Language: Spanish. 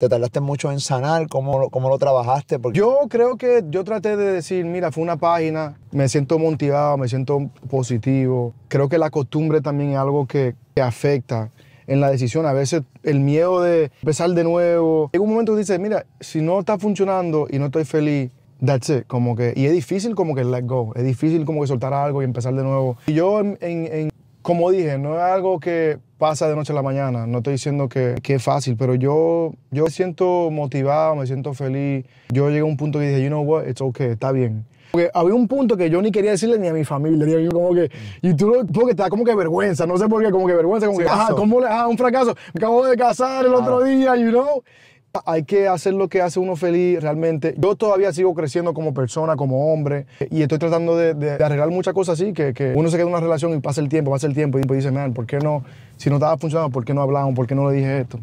¿Te tardaste mucho en sanar? ¿Cómo, cómo lo trabajaste? Porque... Yo creo que yo traté de decir, mira, fue una página, me siento motivado, me siento positivo. Creo que la costumbre también es algo que, que afecta en la decisión. A veces el miedo de empezar de nuevo. Llega un momento que dices, mira, si no está funcionando y no estoy feliz, that's it. Como que, y es difícil como que let go. Es difícil como que soltar algo y empezar de nuevo. Y yo, en, como dije, no es algo que pasa de noche a la mañana. No estoy diciendo que, es fácil, pero yo, yo me siento motivado, me siento feliz. Yo llegué a un punto que dije, you know what, it's okay, está bien. Porque había un punto que yo ni quería decirle ni a mi familia, yo como que, y tú porque te da como que vergüenza, no sé por qué, como que vergüenza, como que, le, ah, un fracaso, me acabo de casar el otro día, you know, hay que hacer lo que hace uno feliz realmente. Yo todavía sigo creciendo como persona, como hombre, y estoy tratando de, arreglar muchas cosas así, que, uno se queda en una relación y pasa el tiempo, pasa el tiempo, y dice, man, ¿por qué no? Si no estaba funcionando, ¿por qué no hablamos? ¿Por qué no le dije esto?